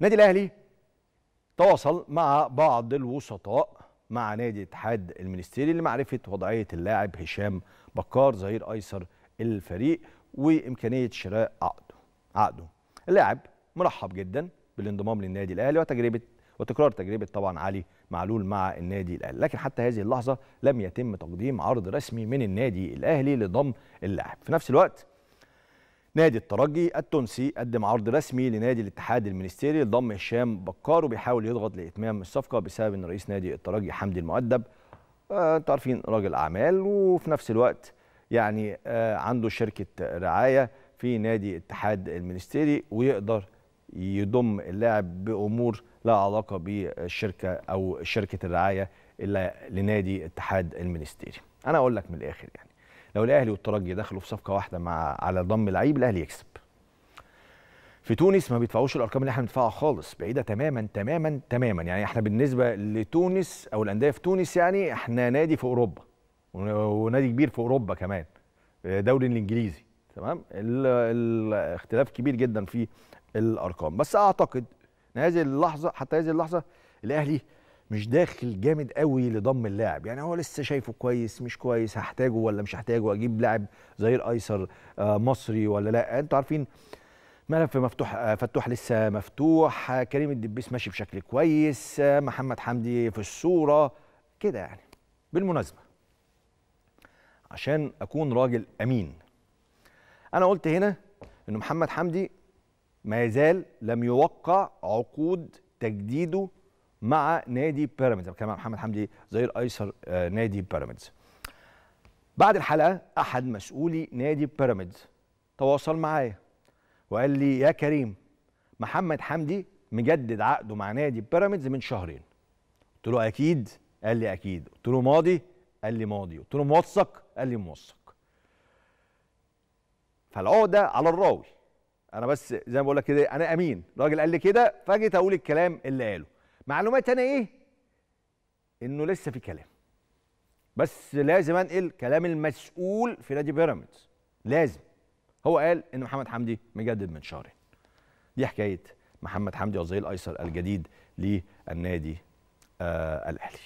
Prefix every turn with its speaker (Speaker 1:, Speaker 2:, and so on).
Speaker 1: النادي الاهلي تواصل مع بعض الوسطاء مع نادي اتحاد المنستيري لمعرفه وضعيه اللاعب هشام بكار ظهير ايسر الفريق وامكانيه شراء عقده عقده اللاعب مرحب جدا بالانضمام للنادي الاهلي وتجربه وتكرار تجربه طبعا علي معلول مع النادي الاهلي لكن حتى هذه اللحظه لم يتم تقديم عرض رسمي من النادي الاهلي لضم اللاعب في نفس الوقت نادي الترجي التونسي قدم عرض رسمي لنادي الاتحاد المنستيري لضم هشام بكار وبيحاول يضغط لاتمام الصفقه بسبب ان رئيس نادي الترجي حمدي المؤدب انتوا عارفين راجل اعمال وفي نفس الوقت يعني آه، عنده شركه رعايه في نادي اتحاد المنستيري ويقدر يضم اللاعب بامور لها علاقه بالشركه او شركه الرعايه الا لنادي اتحاد المنستيري انا اقول لك من الاخر يعني لو الاهلي والترجي دخلوا في صفقه واحده مع على ضم لعيب الاهلي يكسب في تونس ما بيدفعوش الارقام اللي احنا بندفعها خالص بعيده تماما تماما تماما يعني احنا بالنسبه لتونس او الانديه في تونس يعني احنا نادي في اوروبا ونادي كبير في اوروبا كمان دوري الانجليزي تمام الاختلاف كبير جدا في الارقام بس اعتقد ان هذه اللحظه حتى هذه اللحظه الاهلي مش داخل جامد قوي لضم اللاعب يعني هو لسه شايفه كويس مش كويس هحتاجه ولا مش هحتاجه اجيب لاعب ظهير ايسر آه، مصري ولا لا انتوا عارفين ملف مفتوح آه، فتوح لسه مفتوح آه، كريم الدبيس ماشي بشكل كويس محمد حمدي في الصوره كده يعني بالمناسبه عشان اكون راجل امين انا قلت هنا ان محمد حمدي ما يزال لم يوقع عقود تجديده مع نادي بيراميدز بتكلم محمد حمدي ظهير ايسر آه، نادي بيراميدز بعد الحلقه احد مسؤولي نادي بيراميدز تواصل معايا وقال لي يا كريم محمد حمدي مجدد عقده مع نادي بيراميدز من شهرين قلت له اكيد قال لي اكيد قلت له ماضي قال لي ماضي قلت له موثق قال لي موثق فالعقده على الراوي انا بس زي ما بقول لك كده انا امين راجل قال لي كده فجيت اقول الكلام اللي قاله معلومات انا ايه انه لسه في كلام بس لازم انقل كلام المسؤول في نادي بيراميدز لازم هو قال ان محمد حمدي مجدد من شهرين دي حكايه محمد حمدي وزي الايسر الجديد للنادي آه الاهلي